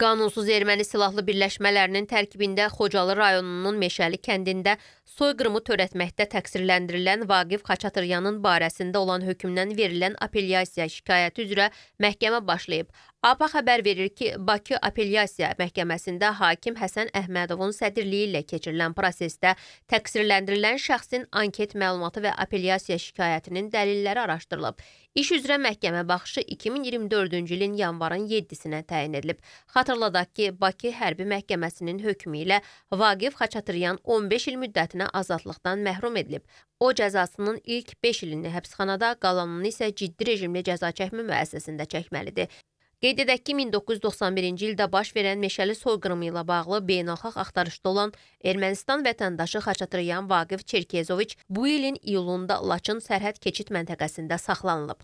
Qanunsuz erməni silahlı birləşmələrinin tərkibində Xocalı rayonunun Meşəli kəndində soyqırımı törətməkdə təqsirləndirilən Vaqif Xaçatıryanın barəsində olan hökmdən verilən apellyasiya şikayəti üzrə məhkəmə başlayıb. APA xəbər verir ki, Bakı Apellyasiya Məhkəməsində hakim Həsən Əhmədovun sədrliyi ilə keçirilən prosesdə təqsirləndirilən şəxsin anket məlumatı və apellyasiya şikayətinin dəlilləri araşdırılıb. İş üzrə məhkəmə baxışı 2024-cü ilin yanvarın 7-sinə təyin edilib. Xatırladaq ki, Bakı Hərbi Məhkəməsinin hökmü ilə Vaqif Xaçatıryan 15 il müddətinə azadlıqdan məhrum edilib. O cəzasının ilk 5 ilini həbsxanada, qalanını isə ciddi rejimli cəza çəkmə müəssisəsində çəkməlidir. Qeyd edək ki, 1991-ci ildə baş verən meşəli soyqırımı ilə bağlı beynəlxalq axtarışda olan Ermənistan vətəndaşı Xaçatryan Vaqif Çerkezoviç bu ilin iyulunda Laçın sərhəd keçid məntəqəsində saxlanılıb.